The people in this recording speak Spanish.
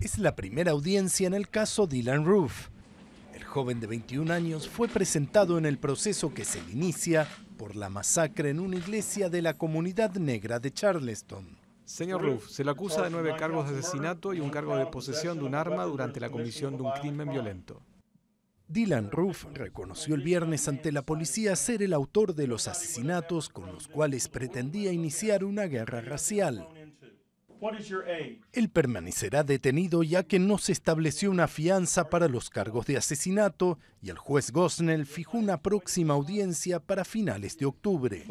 Es la primera audiencia en el caso Dylan Roof. El joven de 21 años fue presentado en el proceso que se inicia por la masacre en una iglesia de la comunidad negra de Charleston. Señor Roof, se le acusa de nueve cargos de asesinato y un cargo de posesión de un arma durante la comisión de un crimen violento. Dylan Roof reconoció el viernes ante la policía ser el autor de los asesinatos con los cuales pretendía iniciar una guerra racial. Él permanecerá detenido ya que no se estableció una fianza para los cargos de asesinato y el juez Gosnell fijó una próxima audiencia para finales de octubre.